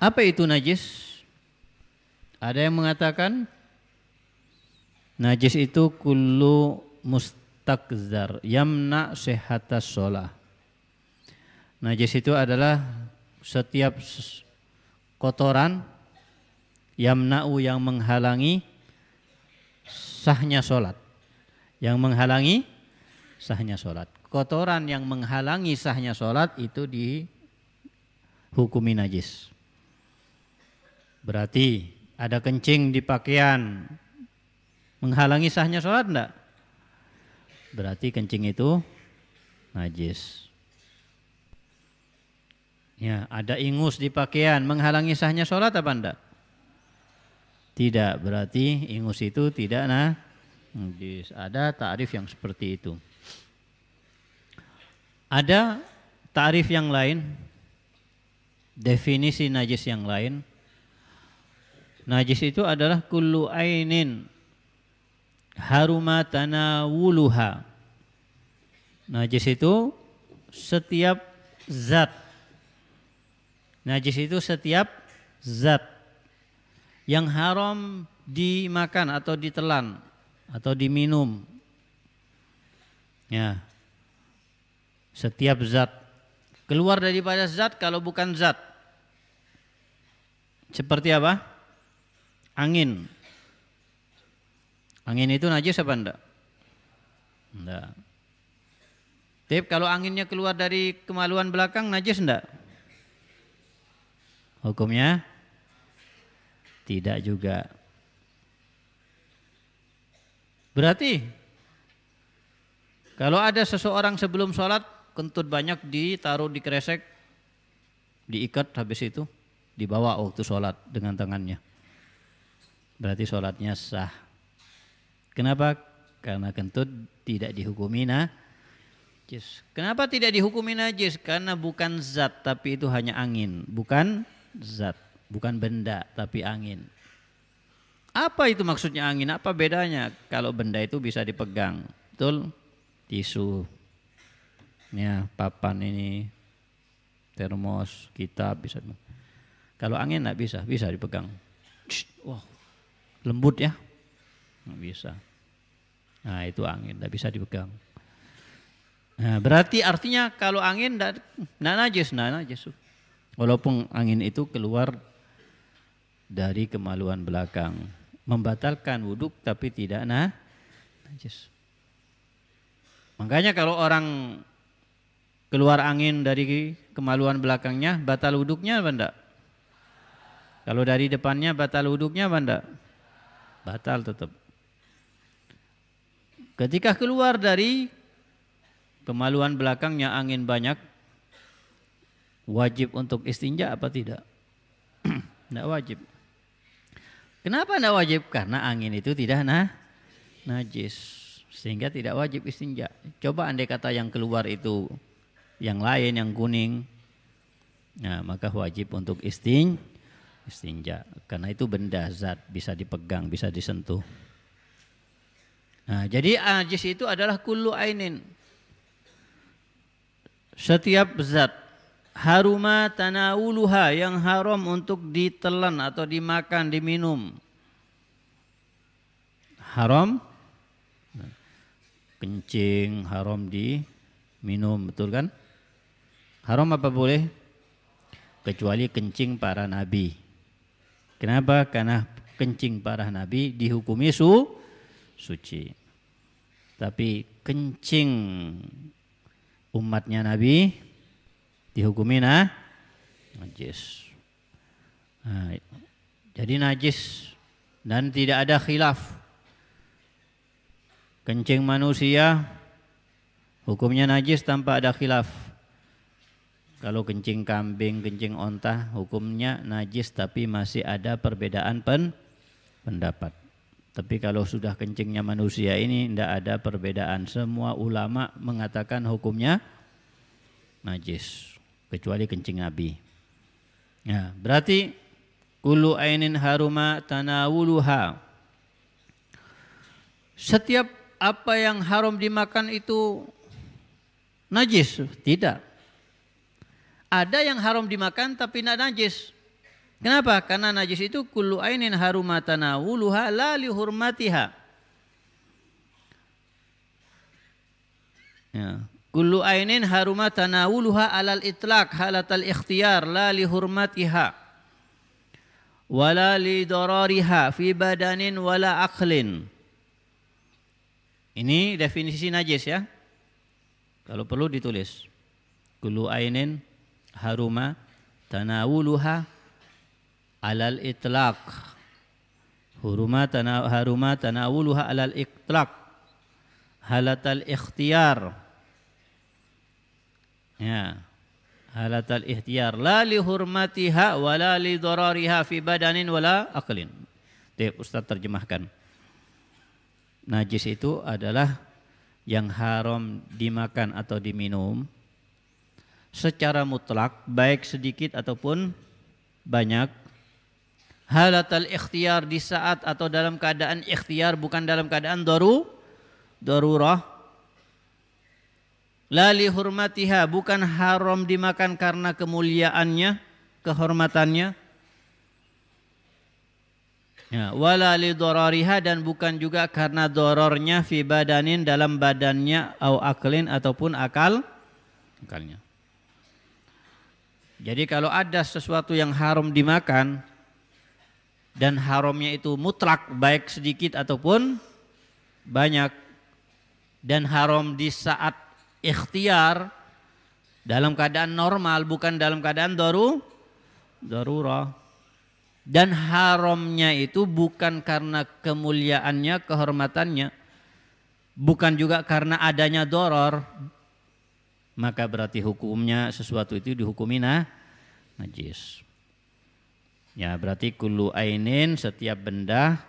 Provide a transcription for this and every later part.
Apa itu najis? Ada yang mengatakan najis itu kullu mustakzar yamna sehatas sholah. Najis itu adalah setiap kotoran yamna'u yang menghalangi sahnya sholat. Yang menghalangi sahnya sholat. Kotoran yang menghalangi sahnya sholat itu dihukumi najis. Berarti ada kencing di pakaian menghalangi sahnya sholat enggak? Berarti kencing itu najis. Ya, ada ingus di pakaian menghalangi sahnya sholat apa enggak? Tidak, berarti ingus itu tidak nah najis. Ada ta'rif yang seperti itu. Ada ta'rif yang lain, definisi najis yang lain, Najis itu adalah kullu ainin haruma tanawuluha. Najis itu setiap zat. Najis itu setiap zat yang haram dimakan atau ditelan atau diminum. Ya. Setiap zat keluar daripada zat kalau bukan zat. Seperti apa? angin. Angin itu najis apa enggak? Enggak. Tapi kalau anginnya keluar dari kemaluan belakang najis enggak? Hukumnya tidak juga. Berarti kalau ada seseorang sebelum sholat kentut banyak ditaruh di kresek, diikat habis itu dibawa waktu sholat dengan tangannya berarti sholatnya sah. Kenapa? Karena kentut tidak dihukumi najis. Kenapa tidak dihukumi najis? Karena bukan zat tapi itu hanya angin. Bukan zat, bukan benda tapi angin. Apa itu maksudnya angin? Apa bedanya? Kalau benda itu bisa dipegang, betul? Tisu, ya papan ini, termos, kitab bisa. Kalau angin nggak bisa, bisa dipegang. Wow, lembut ya nggak bisa nah itu angin tidak bisa dipegang nah, berarti artinya kalau angin tidak nah, najis tidak nah, najis walaupun angin itu keluar dari kemaluan belakang membatalkan wuduk tapi tidak nah najis makanya kalau orang keluar angin dari kemaluan belakangnya batal wuduknya benda Kalau dari depannya batal wuduknya benda batal tetap. Ketika keluar dari kemaluan belakangnya angin banyak, wajib untuk istinja apa tidak? Tidak wajib. Kenapa tidak wajib? Karena angin itu tidak nah, najis. Sehingga tidak wajib istinja. Coba andai kata yang keluar itu yang lain, yang kuning. Nah, maka wajib untuk istinja istinja karena itu benda zat bisa dipegang bisa disentuh nah, jadi ajis itu adalah kullu ainin setiap zat haruma tanauluha yang haram untuk ditelan atau dimakan diminum haram kencing haram diminum betul kan haram apa boleh kecuali kencing para nabi Kenapa? Karena kencing parah Nabi dihukumi su suci. Tapi kencing umatnya Nabi dihukumi nah najis. Nah, jadi najis dan tidak ada khilaf. Kencing manusia hukumnya najis tanpa ada khilaf kalau kencing kambing, kencing onta hukumnya najis tapi masih ada perbedaan pen pendapat. Tapi kalau sudah kencingnya manusia ini tidak ada perbedaan. Semua ulama mengatakan hukumnya najis kecuali kencing nabi. Ya, berarti kulu ainin haruma tanawuluha. Setiap apa yang haram dimakan itu najis? Tidak. Ada yang haram dimakan tapi tidak najis. Kenapa? Karena najis itu kullu ainin harumatanawuluha la lihurmatiha. Ya. Kullu ainin harumatanawuluha alal itlak halatal ikhtiyar la lihurmatiha wala lidarariha fi badanin wala aqlin. Ini definisi najis ya. Kalau perlu ditulis. Kullu ainin haruma tanawuluha alal itlaq huruma tana haruma tanawuluha alal itlaq halatal ikhtiar ya halatal ikhtiyar la li hurmatiha wala li darariha fi badanin wala aqlin Tip Ustaz terjemahkan najis itu adalah yang haram dimakan atau diminum secara mutlak baik sedikit ataupun banyak halatal ikhtiar di saat atau dalam keadaan ikhtiar bukan dalam keadaan daru darurah lali hurmatiha bukan haram dimakan karena kemuliaannya kehormatannya ya wala dan bukan juga karena dorornya fi badanin dalam badannya au aklin ataupun akal akalnya jadi kalau ada sesuatu yang haram dimakan dan haramnya itu mutlak baik sedikit ataupun banyak dan haram di saat ikhtiar dalam keadaan normal bukan dalam keadaan daru darurah dan haramnya itu bukan karena kemuliaannya kehormatannya bukan juga karena adanya doror maka berarti hukumnya sesuatu itu dihukumi nah, najis. Ya berarti kulu ainin setiap benda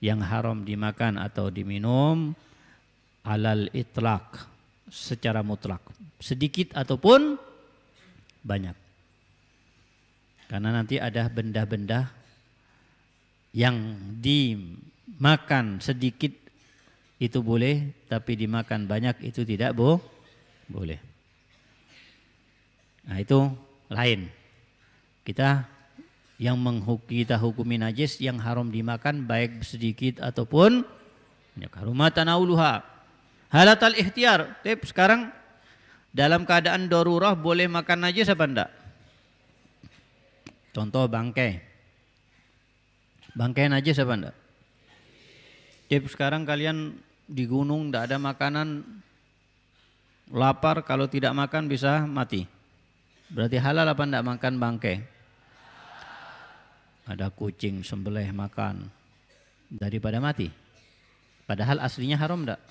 yang haram dimakan atau diminum alal itlak secara mutlak sedikit ataupun banyak karena nanti ada benda-benda yang dimakan sedikit itu boleh tapi dimakan banyak itu tidak boh boleh. Nah itu lain. Kita yang menghukum kita hukumi najis yang haram dimakan baik sedikit ataupun karuma halat al ikhtiar. tip sekarang dalam keadaan darurah boleh makan najis apa enggak? Contoh bangkai. Bangkai najis apa enggak? tip sekarang kalian di gunung enggak ada makanan lapar kalau tidak makan bisa mati. Berarti halal apa tidak makan bangke? Ada kucing sembelih makan daripada mati. Padahal aslinya haram tidak?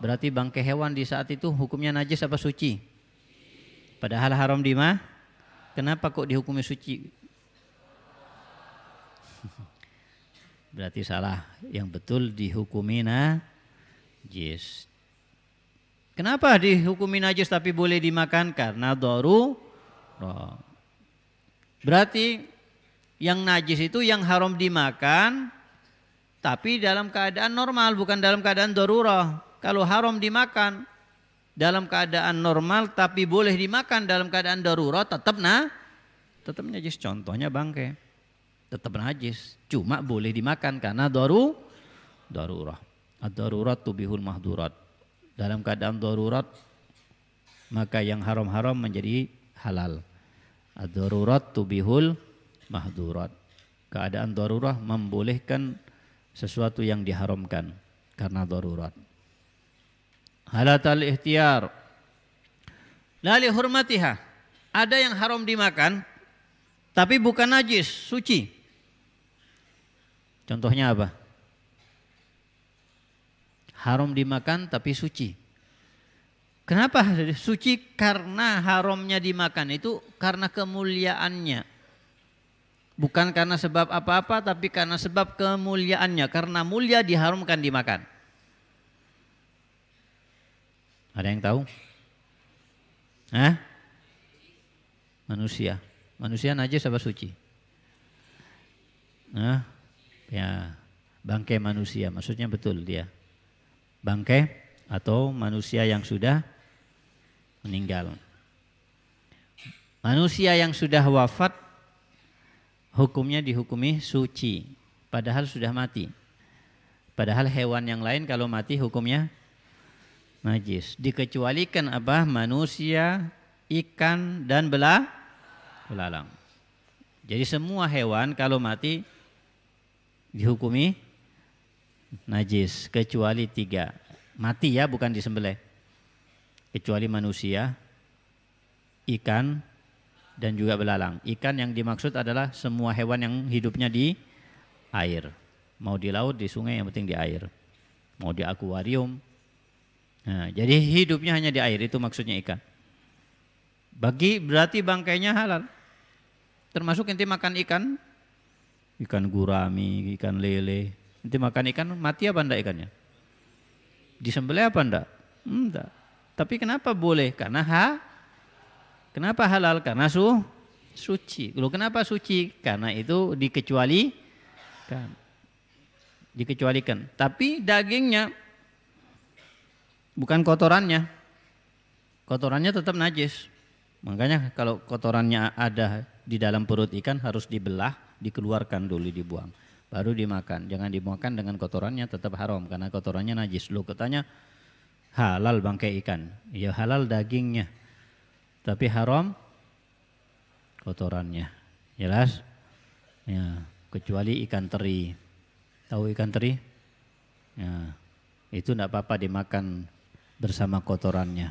Berarti bangke hewan di saat itu hukumnya najis apa suci? Padahal haram di mah. Kenapa kok dihukumi suci? Berarti salah. Yang betul dihukumi najis. Kenapa dihukumi najis tapi boleh dimakan? Karena doru. Berarti yang najis itu yang haram dimakan tapi dalam keadaan normal bukan dalam keadaan doruroh. Kalau haram dimakan dalam keadaan normal tapi boleh dimakan dalam keadaan doruroh, tetap nah tetap najis contohnya bangke tetap najis cuma boleh dimakan karena daru doruroh. ad-darurat tubihul mahdurat dalam keadaan darurat maka yang haram-haram menjadi halal. Ad-darurat tubihul mahdurat. Keadaan darurat membolehkan sesuatu yang diharamkan karena darurat. Halatal ihtiyar. Lali hurmatiha. Ada yang haram dimakan tapi bukan najis, suci. Contohnya apa? haram dimakan tapi suci. Kenapa suci? Karena haramnya dimakan itu karena kemuliaannya. Bukan karena sebab apa-apa tapi karena sebab kemuliaannya. Karena mulia diharumkan dimakan. Ada yang tahu? Hah? Manusia. Manusia najis apa suci? Nah, ya bangkai manusia maksudnya betul dia. Bangke atau manusia yang sudah meninggal. Manusia yang sudah wafat hukumnya dihukumi suci padahal sudah mati. Padahal hewan yang lain kalau mati hukumnya najis. Dikecualikan apa? Manusia, ikan dan bela belalang. Jadi semua hewan kalau mati dihukumi najis kecuali tiga. Mati ya bukan disembelih. Kecuali manusia, ikan, dan juga belalang. Ikan yang dimaksud adalah semua hewan yang hidupnya di air. Mau di laut, di sungai, yang penting di air. Mau di akuarium. Nah, jadi hidupnya hanya di air, itu maksudnya ikan. Bagi berarti bangkainya halal. Termasuk inti makan ikan, ikan gurami, ikan lele, Nanti makan ikan mati apa enggak ikannya? Disembelih apa enggak? Enggak. Tapi kenapa boleh? Karena ha Kenapa halal? Karena su suci. Lalu kenapa suci? Karena itu dikecuali kan Dikecualikan. Tapi dagingnya bukan kotorannya. Kotorannya tetap najis. Makanya kalau kotorannya ada di dalam perut ikan harus dibelah, dikeluarkan dulu dibuang baru dimakan. Jangan dimakan dengan kotorannya tetap haram karena kotorannya najis. Lu katanya halal bangkai ikan. Ya halal dagingnya. Tapi haram kotorannya. Jelas? Ya, kecuali ikan teri. Tahu ikan teri? Ya, itu tidak apa-apa dimakan bersama kotorannya.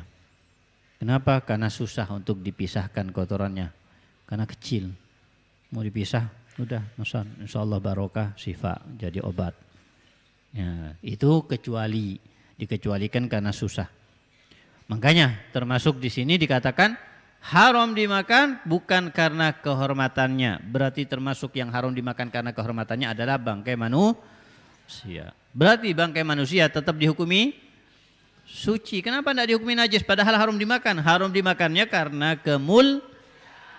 Kenapa? Karena susah untuk dipisahkan kotorannya. Karena kecil. Mau dipisah udah nusan insya Allah barokah syifa jadi obat ya, itu kecuali dikecualikan karena susah makanya termasuk di sini dikatakan haram dimakan bukan karena kehormatannya berarti termasuk yang haram dimakan karena kehormatannya adalah bangkai manusia berarti bangkai manusia tetap dihukumi suci kenapa tidak dihukumi najis padahal haram dimakan haram dimakannya karena kemul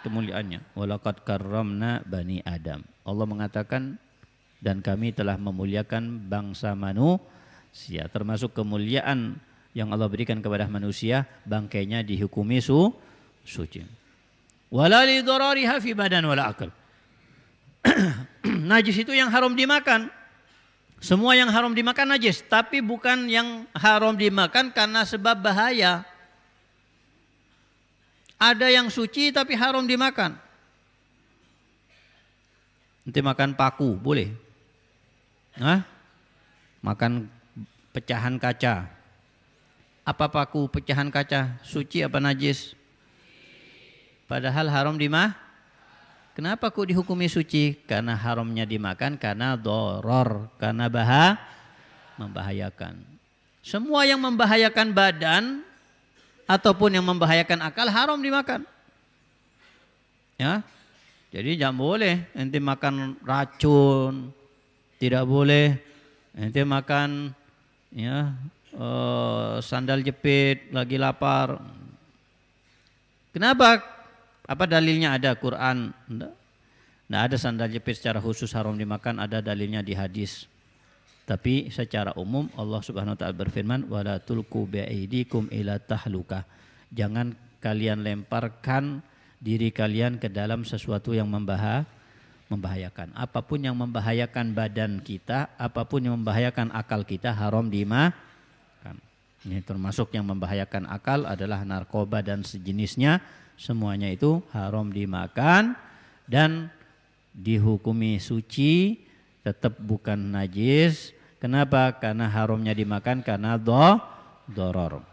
kemuliaannya. Walakat karramna bani Adam. Allah mengatakan dan kami telah memuliakan bangsa manusia termasuk kemuliaan yang Allah berikan kepada manusia bangkainya dihukumi su suci. Walali dorari hafi badan wala akal. najis itu yang haram dimakan. Semua yang haram dimakan najis, tapi bukan yang haram dimakan karena sebab bahaya. Ada yang suci tapi haram dimakan. Nanti makan paku, boleh? Hah? Makan pecahan kaca. Apa paku pecahan kaca? Suci apa najis? Padahal haram dimah. Kenapa kok dihukumi suci? Karena haramnya dimakan karena doror, karena bahaya membahayakan. Semua yang membahayakan badan ataupun yang membahayakan akal haram dimakan. Ya. Jadi jangan boleh nanti makan racun. Tidak boleh nanti makan ya uh, sandal jepit lagi lapar. Kenapa? Apa dalilnya ada Quran? Nah, ada sandal jepit secara khusus haram dimakan, ada dalilnya di hadis. Tapi secara umum Allah Subhanahu wa taala berfirman wala tulqu biaidikum ila tahluka. Jangan kalian lemparkan diri kalian ke dalam sesuatu yang membahayakan. Apapun yang membahayakan badan kita, apapun yang membahayakan akal kita haram dimakan. Ini termasuk yang membahayakan akal adalah narkoba dan sejenisnya. Semuanya itu haram dimakan dan dihukumi suci tetap bukan najis. Kenapa? Karena harumnya dimakan karena doh doror.